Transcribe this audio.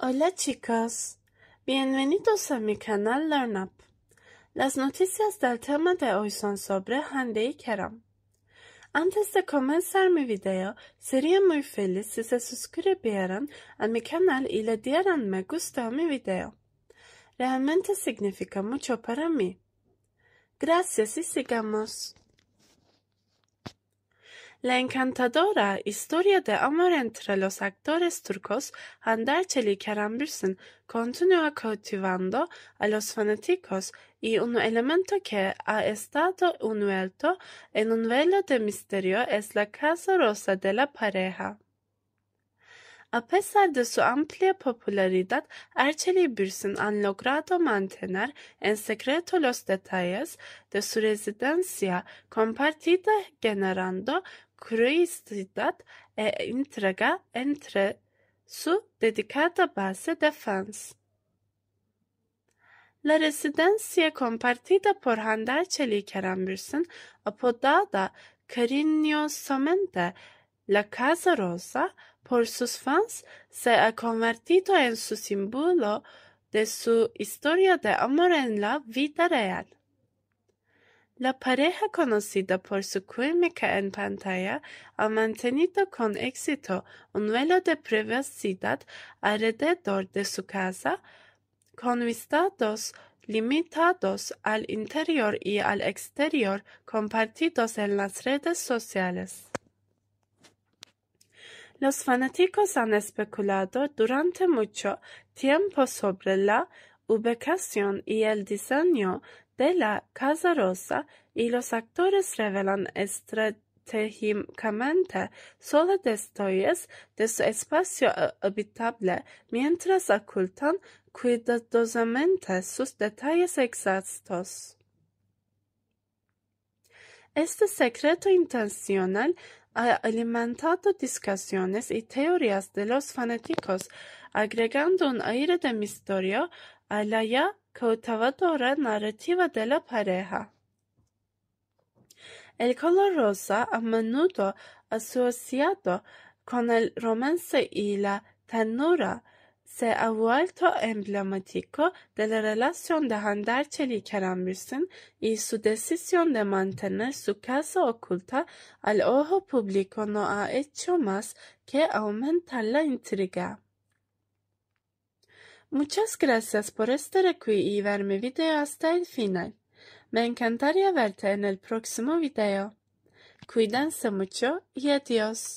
Hola chicos, bienvenidos a mi canal LearnUp. Las noticias del tema de hoy son sobre Hande y Kerem. Antes de comenzar mi video, sería muy feliz si se suscribieran a mi canal y le dieran me gusta a mi video. Realmente significa mucho para mí. Gracias y sigamos. La encantadora historia de amor entre los actores turcos Handarchel y Bürsin continúa cautivando a los fanáticos y un elemento que ha estado unuelto en un velo de misterio es la casa rosa de la pareja. A pesar de su amplia popularidad, Archely Burson han logrado mantener en secreto los detalles de su residencia compartida generando curiosidad e intriga entre su dedicada base de fans. La residencia compartida por Handarcheli Burson, apodada cariñosamente La Casa Rosa, por sus fans, se ha convertido en su símbolo de su historia de amor en la vida real. La pareja conocida por su química en pantalla ha mantenido con éxito un velo de privacidad alrededor de su casa, con vistados limitados al interior y al exterior compartidos en las redes sociales. Los fanáticos han especulado durante mucho tiempo sobre la ubicación y el diseño de la Casa Rosa y los actores revelan estratégicamente solo detalles de su espacio habitable mientras ocultan cuidadosamente sus detalles exactos. Este secreto intencional ha alimentado discusiones y teorías de los fanáticos, agregando un aire de misterio a la ya cautivadora narrativa de la pareja. El color rosa, a menudo asociado con el romance y la ternura, se ha vuelto emblemático de la relación de Handarchel y y su decisión de mantener su casa oculta al ojo público no ha hecho más que aumentar la intriga. Muchas gracias por estar aquí y ver mi video hasta el final. Me encantaría verte en el próximo video. Cuídense mucho y adiós.